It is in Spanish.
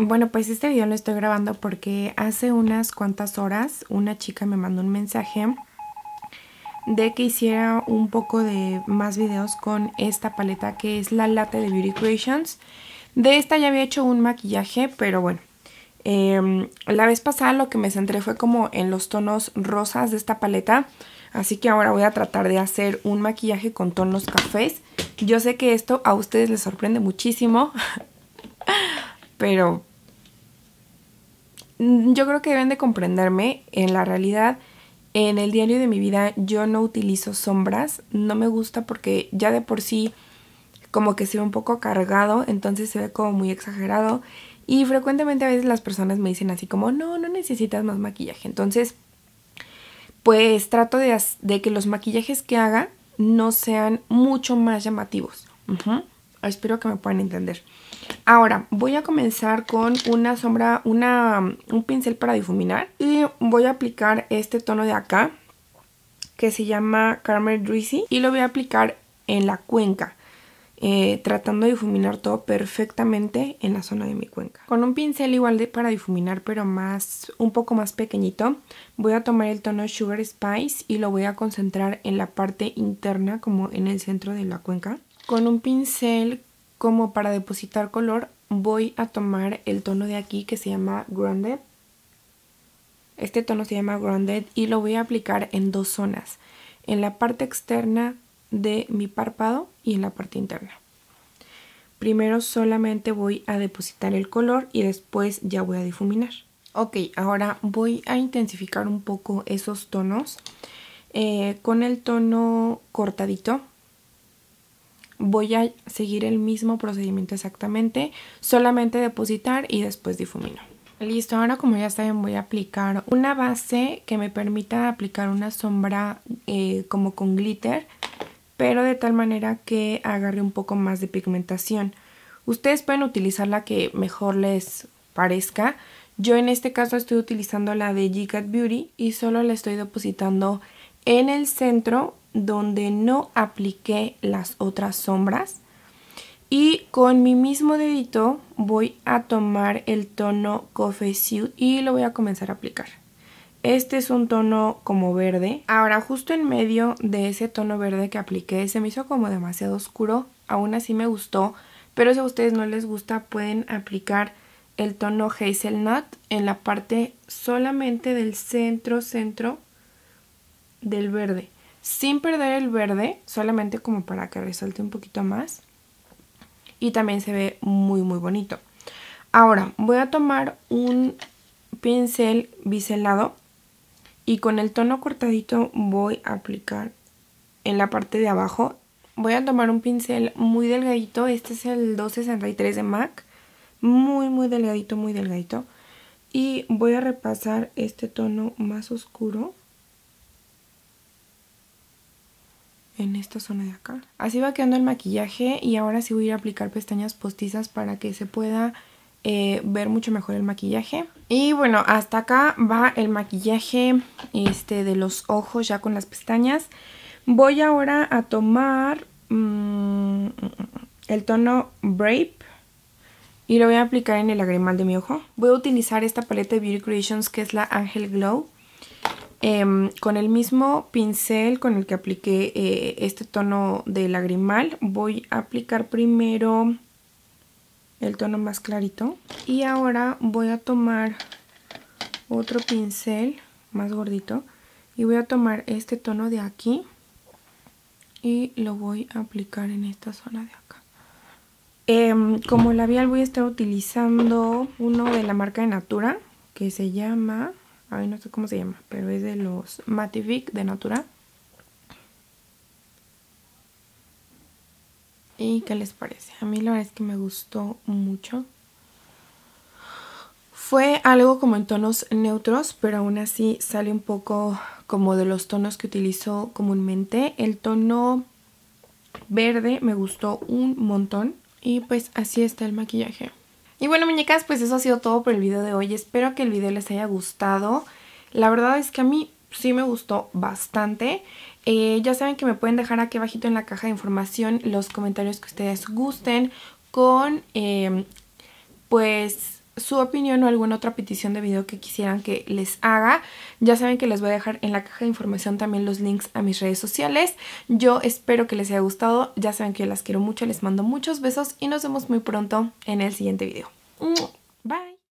Bueno, pues este video lo estoy grabando porque hace unas cuantas horas una chica me mandó un mensaje de que hiciera un poco de más videos con esta paleta que es la Latte de Beauty Creations. De esta ya había hecho un maquillaje, pero bueno. Em, la vez pasada lo que me centré fue como en los tonos rosas de esta paleta. Así que ahora voy a tratar de hacer un maquillaje con tonos cafés. Yo sé que esto a ustedes les sorprende muchísimo. pero Mm, yo creo que deben de comprenderme en la realidad. En el diario de mi vida yo no utilizo sombras, no me gusta porque ya de por sí como que se ve un poco cargado, entonces se ve como muy exagerado y frecuentemente a veces las personas me dicen así como, no, no necesitas más maquillaje, entonces pues trato de, que los maquillajes que haga no sean mucho más llamativos espero que me puedan entender. Ahora, voy a comenzar con una sombra, un pincel para difuminar y voy a aplicar este tono de acá que se llama Caramel Drizzy y lo voy a aplicar en la cuenca. Eh, tratando de difuminar todo perfectamente en la zona de mi cuenca. Con un pincel igual de para difuminar pero más un poco más pequeñito voy a tomar el tono Sugar Spice y lo voy a concentrar en la parte interna como en el centro de la cuenca. Con un pincel como para depositar color voy a tomar el tono de aquí que se llama Grounded. Este tono se llama Grounded y lo voy a aplicar en dos zonas. En la parte externa de mi párpado y en la parte interna. Primero solamente voy a depositar el color y después ya voy a difuminar. Ok, ahora voy a intensificar un poco esos tonos eh, con el tono cortadito voy a seguir el mismo procedimiento exactamente, solamente depositar y después difumino. Listo, ahora como ya saben voy a aplicar una base que me permita aplicar una sombra eh, como con glitter, pero de tal manera que agarre un poco más de pigmentación. Ustedes pueden utilizar la que mejor les parezca. Yo en este caso estoy utilizando la de G Beauty y solo le estoy depositando en el centro donde no apliqué las otras sombras y con mi mismo dedito voy a tomar el tono Coffee Suit y lo voy a comenzar a aplicar. Este es un tono como verde. Ahora justo en medio de ese tono verde que apliqué se me hizo como demasiado oscuro. Aún así me gustó, pero si a ustedes no les gusta pueden aplicar el tono Hazelnut en la parte solamente del centro, centro del verde. Sin perder el verde, solamente como para que resalte un poquito más. Y también se ve muy, muy bonito. Ahora, voy a tomar un pincel biselado y con el tono cortadito voy a aplicar en la parte de abajo. Voy a tomar un pincel muy delgadito, este es el 263 de MAC, muy muy delgadito, muy delgadito. Y voy a repasar este tono más oscuro en esta zona de acá. Así va quedando el maquillaje y ahora sí voy a ir a aplicar pestañas postizas para que se pueda eh, ver mucho mejor el maquillaje. Y bueno, hasta acá va el maquillaje este, de los ojos ya con las pestañas. Voy ahora a tomar mm, el tono Brave y lo voy a aplicar en el lagrimal de mi ojo. Voy a utilizar esta paleta de Beauty Creations que es la Angel Glow. Em, con el mismo pincel con el que apliqué eh, este tono de lagrimal voy a aplicar primero el tono más clarito y ahora voy a tomar otro pincel más gordito y voy a tomar este tono de aquí y lo voy a aplicar en esta zona de acá em, como labial voy a estar utilizando uno de la marca de Natura que se llama Ay, no sé cómo se llama, pero es de los Matific de Natura. ¿Y qué les parece? A mí la verdad es que me gustó mucho. Fue algo como en tonos neutros, pero aún así sale un poco como de los tonos que utilizo comúnmente. El tono verde me gustó un montón. Y pues así está el maquillaje. Y bueno, muñecas, pues eso ha sido todo por el video de hoy. Espero que el video les haya gustado. La verdad es que a mí sí me gustó bastante. Eh, ya saben que me pueden dejar aquí abajito en la caja de información los comentarios que ustedes gusten con, eh, pues, su opinión o alguna otra petición de video que quisieran que les haga. Ya saben que les voy a dejar en la caja de información también los links a mis redes sociales. Yo espero que les haya gustado. Ya saben que yo las quiero mucho, les mando muchos besos y nos vemos muy pronto en el siguiente video. Bye.